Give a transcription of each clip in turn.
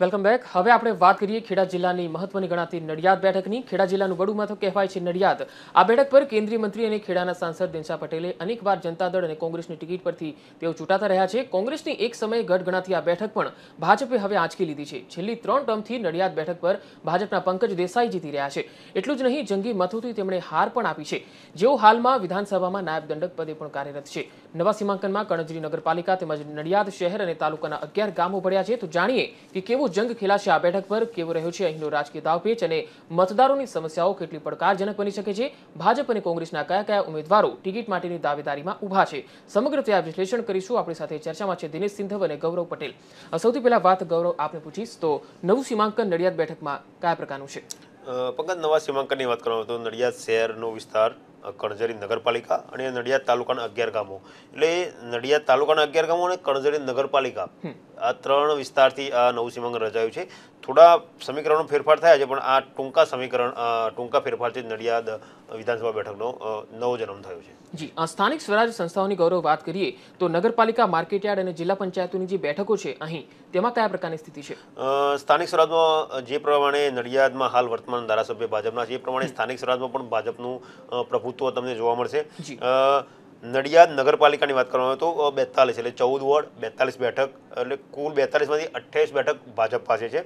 welcome back હવે આપણે વાત કરીએ ખેડા જિલ્લાની મહત્વની ગણાતી નડિયાદ બેઠકની ખેડા જિલ્લાનું વડું મથક કહેવાય છે નડિયાદ આ બેઠક પર કેન્દ્રીય મંત્રી અને ખેડાના સાંસદ દિનશા પટેલે અનેકવાર જનતા દળ અને કોંગ્રેસની ટિકિટ પરથી તેઓ ચૂંટાતા રહ્યા છે કોંગ્રેસની એક સમયે ગઢ ગણાતી આ બેઠક પણ ભાજપે હવે આંચકી લીધી છે છેલ્લી ત્રણ ટર્મથી નડિયાદ બેઠક પર ભાજપના પંકજ દેસાઈ જીતી રહ્યા છે એટલું જ નહીં જંગી મથુથી તેમણે હાર પણ આપી છે જેઓ હાલમાં વિધાનસભામાં નાયબ દંડક પદે પણ કાર્યરત છે નવા સીમાંકનમાં કણજરી નગરપાલિકા તેમજ નડિયાદ શહેર અને તાલુકાના અગિયાર ગામો ભળ્યા છે તો જાણીએ કે કેવો જંગ ખેલાશે આ બેઠક પર કેવો રહ્યો છે અહીંનો રાજકીય દાવપેચ અને મતદારોની સમસ્યાઓ કેટલી પડકારજનક બની શકે છે ભાજપ અને કોંગ્રેસના કયા કયા ઉમેદવારો ટિકિટ માટેની દાવેદારીમાં ઊભા છે સમગ્ર ત્યાં વિશ્લેષણ કરીશું આપણી સાથે ચર્ચામાં છે દિનેશ સિંધવ અને ગૌરવ પટેલ સૌથી પહેલા વાત ગૌરવ આપને પૂછીશ તો નવું સીમાંકન નડિયાદ બેઠકમાં કયા પ્રકારનું છે પગત નવા સીમાંકનની વાત કરવામાં તો નડિયાદ શહેરનો વિસ્તાર કણઝરી નગરપાલિકા અને નડિયાદ તાલુકાના અગિયાર ગામો એટલે નડિયાદ તાલુકાના અગિયાર ગામો અને કણઝરી નગરપાલિકા આ ત્રણ વિસ્તારથી આ નવું સીમાંકન રચાયું છે થોડા સમીકરણો ફેરફાર થયા છે પણ આ ટૂંકા સમીકરણ ટૂંકા ફેરફારથી નડિયાદ વિધાનસભા બેઠકનો નવો જન્મ થયો છે જી સ્થાનિક સ્વરાજ સંસ્થાઓની ગૌરવ વાત કરીએ તો નગરપાલિકા માર્કેટયાર્ડ અને જિલ્લા પંચાયતોની જે બેઠકો છે અહીં તેમાં કયા પ્રકારની સ્થિતિ છે સ્થાનિક સ્વરાજમાં જે પ્રમાણે નડિયાદમાં હાલ વર્તમાન ધારાસભ્ય ભાજપના છે એ પ્રમાણે સ્થાનિક સ્વરાજમાં પણ ભાજપનું પ્રભુત્વ તમને જોવા મળશે જી નડિયાદ નગરપાલિકાની વાત કરવામાં તો બેતાલીસ એટલે ચૌદ વોર્ડ બેતાલીસ બેઠક એટલે કુલ બેતાલીસમાંથી અઠ્યાવીસ બેઠક ભાજપ પાસે છે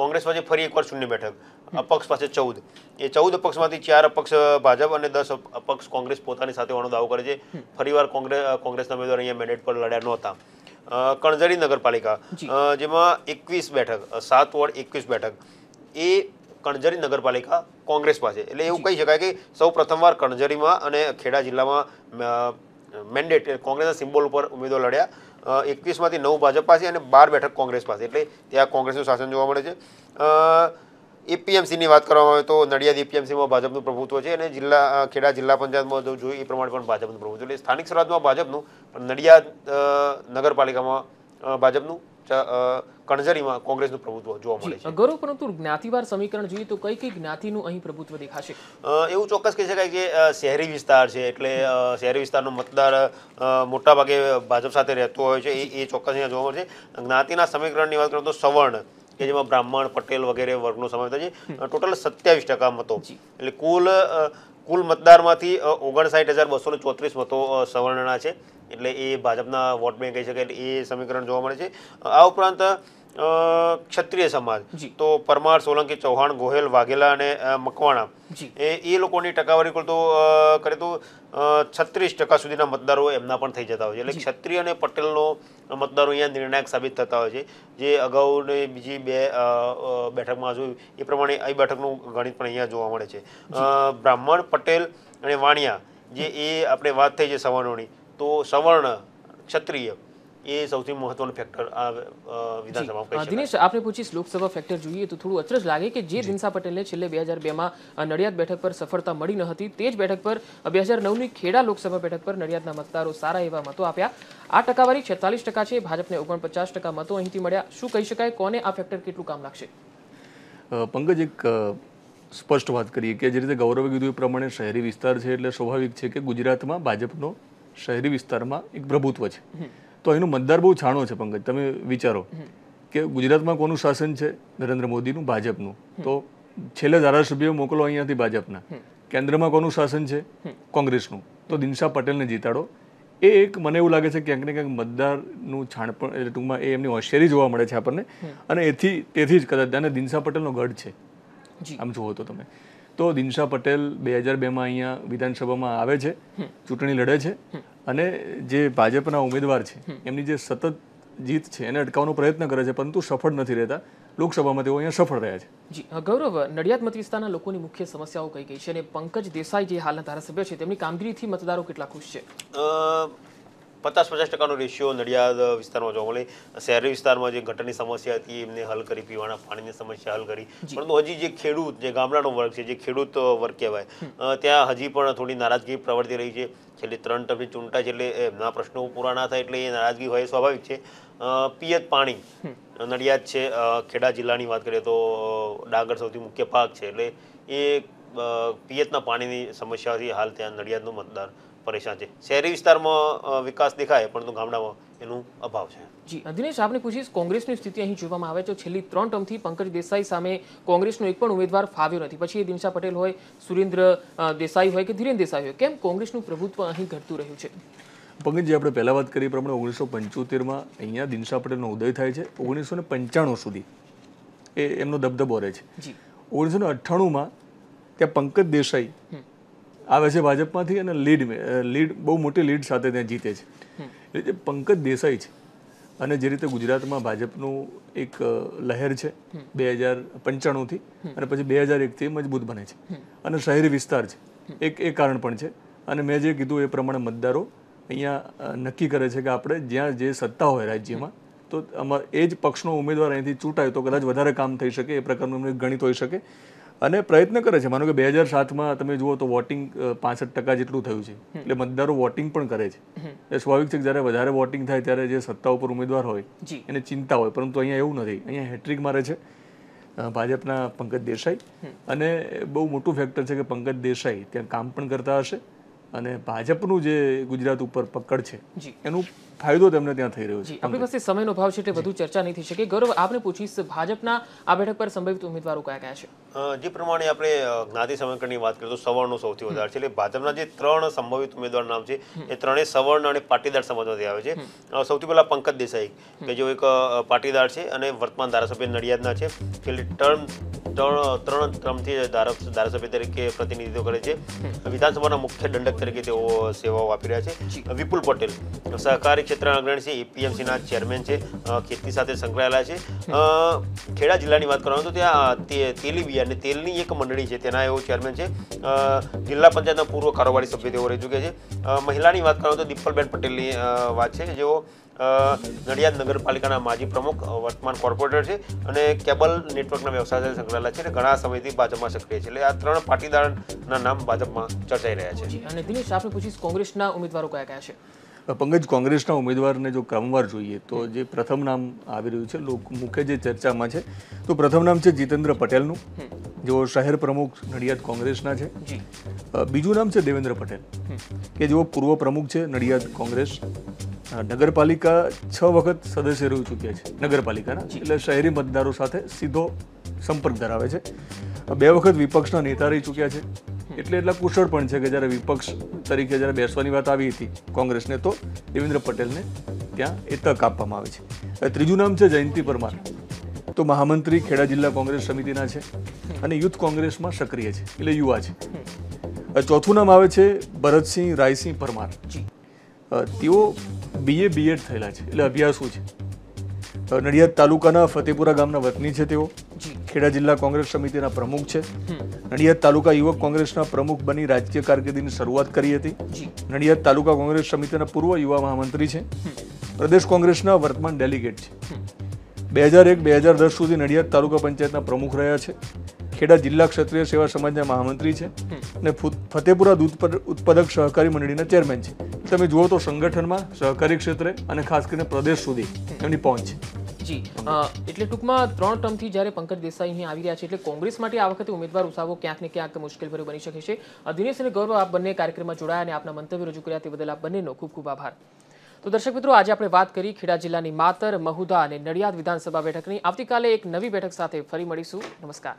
કોંગ્રેસ પાસે ફરી એકવાર શૂન્ય બેઠક અપક્ષ પાસે ચૌદ એ ચૌદ અપક્ષમાંથી ચાર અપક્ષ ભાજપ અને દસ અપક્ષ કોંગ્રેસ પોતાની સાથે હોવાનો દાવો કરે છે ફરીવાર કોંગ્રેસ કોંગ્રેસના ઉમેદવાર અહીંયા મેન્ડેટ પર લડ્યા નહોતા કણઝરી નગરપાલિકા જેમાં એકવીસ બેઠક સાત વોર્ડ એકવીસ બેઠક એ કણઝરી નગરપાલિકા કોંગ્રેસ પાસે એટલે એવું કહી શકાય કે સૌ પ્રથમવાર કણજરીમાં અને ખેડા જિલ્લામાં મેન્ડેટ કોંગ્રેસના સિમ્બોલ ઉપર ઉમેદવાર લડ્યા એકવીસમાંથી નવ ભાજપ પાસે અને બાર બેઠક કોંગ્રેસ પાસે એટલે ત્યાં કોંગ્રેસનું શાસન જોવા મળે છે એપીએમસીની વાત કરવામાં આવે તો નડિયાદ એપીએમસીમાં ભાજપનું પ્રભુત્વ છે અને જિલ્લા ખેડા જિલ્લા પંચાયતમાં જો જોઈએ એ પ્રમાણે પણ ભાજપનું પ્રભુત્વ એટલે સ્થાનિક સ્વરાજમાં ભાજપનું પણ નડિયાદ નગરપાલિકામાં ભાજપનું કણઝરીમાં કોંગ્રેસનું પ્રભુત્વ જોવા મળે છે ગૌરવ પરંતુ જ્ઞાતિવાર સમીકરણ જોઈએ તો કઈ કઈ જ્ઞાતિનું અહીં પ્રભુત્વ દેખાશે એવું ચોક્કસ કહી શકાય કે શહેરી વિસ્તાર છે એટલે શહેરી વિસ્તારનો મતદાર મોટાભાગે ભાજપ સાથે રહેતો હોય છે એ ચોક્કસ અહીંયા જોવા મળે છે જ્ઞાતિના સમીકરણની વાત કરું તો સવર્ણ કે જેમાં બ્રાહ્મણ પટેલ વગેરે વર્ગનો સમાવેશ થાય છે ટોટલ સત્યાવીસ ટકા મતો એટલે કુલ કુલ મતદારમાંથી ઓગણસાઠ હજાર બસો ને ચોત્રીસ મતો સવર્ણના છે એટલે એ ભાજપના વોટ બેંક કહી શકાય એ સમીકરણ જોવા મળે છે આ ઉપરાંત ક્ષત્રિય સમાજ તો પરમાર સોલંકી ચૌહાણ ગોહેલ વાઘેલા અને મકવાણા એ એ લોકોની ટકાવારી કરતો તો કરે તો છત્રીસ ટકા સુધીના મતદારો એમના પણ થઈ જતા હોય છે એટલે ક્ષત્રિય અને પટેલનો મતદારો અહીંયા નિર્ણાયક સાબિત થતા હોય છે જે અગાઉની બીજી બે બેઠકમાં જોયું એ પ્રમાણે આ બેઠકનું ગણિત પણ અહીંયા જોવા મળે છે બ્રાહ્મણ પટેલ અને વાણિયા જે એ આપણે વાત થઈ છે સવર્ણોની તો સવર્ણ ક્ષત્રિય એ સૌથી મહત્વનું ફેક્ટર આ વિધાનસભામાં દિનેશ આપને પૂછીશ લોકસભા ફેક્ટર જોઈએ તો થોડું અચરજ લાગે કે જે દિનસા પટેલને છેલ્લે બે હજાર બેમાં નડિયાદ બેઠક પર સફળતા મળી ન હતી તે જ બેઠક પર બે હજાર નવની ખેડા લોકસભા બેઠક પર નડિયાદના મતદારો સારા એવા મતો આપ્યા આ ટકાવારી છેતાલીસ ટકા છે ભાજપને ઓગણપચાસ ટકા મતો અહીંથી મળ્યા શું કહી શકાય કોને આ ફેક્ટર કેટલું કામ લાગશે પંકજ એક સ્પષ્ટ વાત કરીએ કે જે રીતે ગૌરવે કીધું એ પ્રમાણે શહેરી વિસ્તાર છે એટલે સ્વાભાવિક છે કે ગુજરાતમાં ભાજપનો શહેરી વિસ્તારમાં એક પ્રભુત્વ છે તો એનું મતદાર બહુ છાણો છે પંકજ તમે વિચારો કે ગુજરાતમાં કોનું શાસન છે નરેન્દ્ર મોદીનું ભાજપનું તો છેલ્લા ધારાસભ્યો મોકલો અહીંયાથી ભાજપના કેન્દ્રમાં કોનું શાસન છે કોંગ્રેસનું તો દિનશા પટેલને જીતાડો એ એક મને એવું લાગે છે ક્યાંક ને ક્યાંક મતદારનું છાણપણ એટલે ટૂંકમાં એ એમની હોશિયારી જોવા મળે છે આપણને અને એથી તેથી જ કદાચ અને દિનશા પટેલનો ગઢ છે આમ જુઓ તો તમે તો દિનશા પટેલ બે હજાર બેમાં અહીંયા વિધાનસભામાં આવે છે ચૂંટણી લડે છે અને જે ભાજપના ઉમેદવાર છે એમની જે સતત જીત છે એને અટકાવવાનો પ્રયત્ન કરે છે પરંતુ સફળ નથી રહેતા લોકસભામાં તેઓ અહીંયા સફળ રહ્યા છે જી ગૌરવ નડિયાદ મત વિસ્તારના લોકોની મુખ્ય સમસ્યાઓ કઈ કઈ છે અને પંકજ દેસાઈ જે હાલના ધારાસભ્ય છે તેમની કામગીરીથી મતદારો કેટલા ખુશ છે પચાસ પચાસ ટકાનો રેશિયો નડિયાદ વિસ્તારમાં જોવા મળે શહેરી વિસ્તારમાં જે ગટરની સમસ્યા હતી એમને હલ કરી પીવાના પાણીની સમસ્યા હલ કરી પરંતુ હજી જે ખેડૂત જે ગામડાનો વર્ગ છે જે ખેડૂત વર્ગ કહેવાય ત્યાં હજી પણ થોડી નારાજગી પ્રવર્તી રહી છે છેલ્લે ત્રણ ટર્મથી ચૂંટાય છે એટલે એમના પ્રશ્નો પૂરા ના થાય એટલે એ નારાજગી હોય સ્વાભાવિક છે પિયત પાણી નડિયાદ છે ખેડા જિલ્લાની વાત કરીએ તો ડાંગર સૌથી મુખ્ય પાક છે એટલે એ પિયતના પાણીની સમસ્યાથી હાલ ત્યાં નડિયાદનો મતદાર પરેશાન છે શહેરી વિસ્તારમાં વિકાસ દેખાય પરંતુ ગામડામાં એનું અભાવ છે જી દિનેશ આપને પૂછીશ કોંગ્રેસની સ્થિતિ અહીં જોવામાં આવે છે છેલ્લી ત્રણ ટર્મથી પંકજ દેસાઈ સામે કોંગ્રેસનો એક પણ ઉમેદવાર ફાવ્યો નથી પછી એ દિનશા પટેલ હોય સુરેન્દ્ર દેસાઈ હોય કે ધીરેન દેસાઈ હોય કેમ કોંગ્રેસનું પ્રભુત્વ અહીં ઘટતું રહ્યું છે પંકજજી આપણે પહેલાં વાત કરીએ પ્રમાણે ઓગણીસો પંચોતેરમાં અહીંયા દિનશા પટેલનો ઉદય થાય છે ઓગણીસો ને પંચાણું સુધી એ એમનો દબદબો રહે છે ઓગણીસો ને અઠ્ઠાણુંમાં ત્યાં પંકજ દેસાઈ આવે છે ભાજપમાંથી અને લીડ લીડ બહુ મોટી લીડ સાથે ત્યાં જીતે છે એટલે જે પંકજ દેસાઈ છે અને જે રીતે ગુજરાતમાં ભાજપનું એક લહેર છે બે હજાર પંચાણુંથી અને પછી બે હજાર એકથી મજબૂત બને છે અને શહેરી વિસ્તાર છે એક એ કારણ પણ છે અને મેં જે કીધું એ પ્રમાણે મતદારો અહીંયા નક્કી કરે છે કે આપણે જ્યાં જે સત્તા હોય રાજ્યમાં તો અમાર એ જ પક્ષનો ઉમેદવાર અહીંથી ચૂંટાય તો કદાચ વધારે કામ થઈ શકે એ પ્રકારનું ગણિત હોઈ શકે અને પ્રયત્ન કરે છે માનો કે બે હજાર સાતમાં તમે જુઓ તો વોટિંગ પાસઠ ટકા જેટલું થયું છે એટલે મતદારો વોટિંગ પણ કરે છે એ સ્વાભાવિક છે કે જ્યારે વધારે વોટિંગ થાય ત્યારે જે સત્તા ઉપર ઉમેદવાર હોય એને ચિંતા હોય પરંતુ અહીંયા એવું નથી અહીંયા હેટ્રિક મારે છે ભાજપના પંકજ દેસાઈ અને બહુ મોટું ફેક્ટર છે કે પંકજ દેસાઈ ત્યાં કામ પણ કરતા હશે અને ભાજપનું જે ગુજરાત ઉપર પકડ છે એનું ફાયદો તેમને ત્યાં થઈ રહ્યો છે આપણી પાસે સમયનો ભાવ છે એટલે વધુ ચર્ચા નહીં થઈ શકે ગૌરવ આપણે પૂછીશ ભાજપના આ બેઠક પર સંભવિત ઉમેદવારો કયા કયા છે જે પ્રમાણે આપણે જ્ઞાતિ સમીકરણની વાત કરીએ તો સવર્ણનો સૌથી વધારે છે એટલે ભાજપના જે ત્રણ સંભવિત ઉમેદવાર નામ છે એ ત્રણેય સવર્ણ અને પાટીદાર સમાજમાંથી આવે છે સૌથી પહેલા પંકજ દેસાઈ કે જેઓ એક પાટીદાર છે અને વર્તમાન ધારાસભ્ય નડિયાદના છે એટલે ટર્મ ત્રણ ત્રણ ટર્મથી ધારાસભ્ય તરીકે પ્રતિનિધિત્વ કરે છે વિધાનસભાના મુખ્ય દંડક તરીકે તેઓ સેવાઓ આપી રહ્યા છે વિપુલ પટેલ સહકારી ક્ષેત્રના અગ્રણી છે એપીએમસીના ચેરમેન છે ખેતી સાથે સંકળાયેલા છે ખેડા જિલ્લાની વાત કરવામાં તો ત્યાં તેલીબિયા અને તેલની એક મંડળી છે તેના એવો ચેરમેન છે જિલ્લા પંચાયતના પૂર્વ કારોબારી સભ્ય તેઓ રહી ચૂક્યા છે મહિલાની વાત કરવામાં તો દિપ્પલબેન પટેલની વાત છે જેઓ નડિયાદ નગરપાલિકાના માજી પ્રમુખ વર્તમાન કોર્પોરેટર છે અને કેબલ નેટવર્કના વ્યવસાય સાથે સંકળાયેલા છે અને ઘણા સમયથી ભાજપમાં સક્રિય છે એટલે આ ત્રણ પાટીદારના નામ ભાજપમાં ચર્ચાઈ રહ્યા છે અને દિનેશ આપણે પૂછીશ કોંગ્રેસના ઉમેદવારો કયા કયા છે પંકજ કોંગ્રેસના ઉમેદવારને જો ક્રમવાર જોઈએ તો જે પ્રથમ નામ આવી રહ્યું છે લોક મુખ્ય જે ચર્ચામાં છે તો પ્રથમ નામ છે જીતેન્દ્ર પટેલનું જેઓ શહેર પ્રમુખ નડિયાદ કોંગ્રેસના છે બીજું નામ છે દેવેન્દ્ર પટેલ કે જેઓ પૂર્વ પ્રમુખ છે નડિયાદ કોંગ્રેસ નગરપાલિકા છ વખત સદસ્ય રહી ચૂક્યા છે નગરપાલિકાના એટલે શહેરી મતદારો સાથે સીધો સંપર્ક ધરાવે છે બે વખત વિપક્ષના નેતા રહી ચૂક્યા છે એટલે એટલા કુશળ પણ છે કે જ્યારે વિપક્ષ તરીકે જ્યારે બેસવાની વાત આવી હતી કોંગ્રેસને તો દેવેન્દ્ર પટેલને ત્યાં એ તક આપવામાં આવે છે ત્રીજું નામ છે જયંતિ પરમાર તો મહામંત્રી ખેડા જિલ્લા કોંગ્રેસ સમિતિના છે અને યુથ કોંગ્રેસમાં સક્રિય છે એટલે યુવા છે ચોથું નામ આવે છે ભરતસિંહ રાયસિંહ પરમાર તેઓ બીએ બીએડ થયેલા છે એટલે અભ્યાસુ છે નડિયાદ તાલુકાના ફતેપુરા ગામના વતની છે તેઓ ખેડા જિલ્લા કોંગ્રેસ સમિતિના પ્રમુખ છે નડિયાદ તાલુકા યુવક કોંગ્રેસના પ્રમુખ બની રાજકીય કારકિર્દીની શરૂઆત કરી હતી નડિયાદ તાલુકા કોંગ્રેસ સમિતિના પૂર્વ યુવા મહામંત્રી છે પ્રદેશ કોંગ્રેસના વર્તમાન ડેલિગેટ છે બે હજાર એક બે હજાર દસ સુધી નડિયાદ તાલુકા પંચાયતના પ્રમુખ રહ્યા છે ખેડા જિલ્લા ક્ષત્રિય સેવા સમાજના મહામંત્રી છે અને ફતેપુરા દૂધ ઉત્પાદક સહકારી મંડળીના ચેરમેન છે તમે જુઓ તો સંગઠનમાં સહકારી ક્ષેત્રે અને ખાસ કરીને પ્રદેશ સુધી એમની પહોંચ છે જી એટલે ટૂંકમાં ત્રણ ટર્મથી જ્યારે પંકજ દેસાઈ અહીં આવી રહ્યા છે એટલે કોંગ્રેસ માટે આ વખતે ઉમેદવાર ઉસાવો ક્યાંક ને ક્યાંક મુશ્કેલ ભર્યો બની શકે છે દિનેશ અને ગૌરવ આપ બંને કાર્યક્રમમાં જોડાયા અને આપના મંતવ્ય રજૂ કર્યા તે બદલ આપ બંનેનો ખૂબ ખૂબ આભાર તો દર્શક મિત્રો આજે આપણે વાત કરી ખેડા જિલ્લાની માતર મહુદા અને નડિયાદ વિધાનસભા બેઠકની આવતીકાલે એક નવી બેઠક સાથે ફરી મળીશું નમસ્કાર